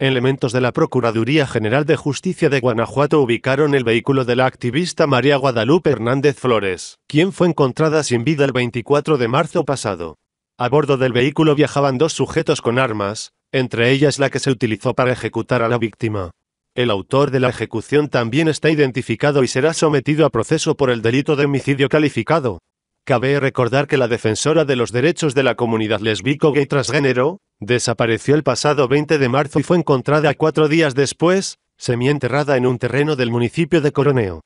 Elementos de la Procuraduría General de Justicia de Guanajuato ubicaron el vehículo de la activista María Guadalupe Hernández Flores, quien fue encontrada sin vida el 24 de marzo pasado. A bordo del vehículo viajaban dos sujetos con armas, entre ellas la que se utilizó para ejecutar a la víctima. El autor de la ejecución también está identificado y será sometido a proceso por el delito de homicidio calificado. Cabe recordar que la defensora de los derechos de la comunidad lesbico-gay transgénero, Desapareció el pasado 20 de marzo y fue encontrada cuatro días después, semienterrada en un terreno del municipio de Coroneo.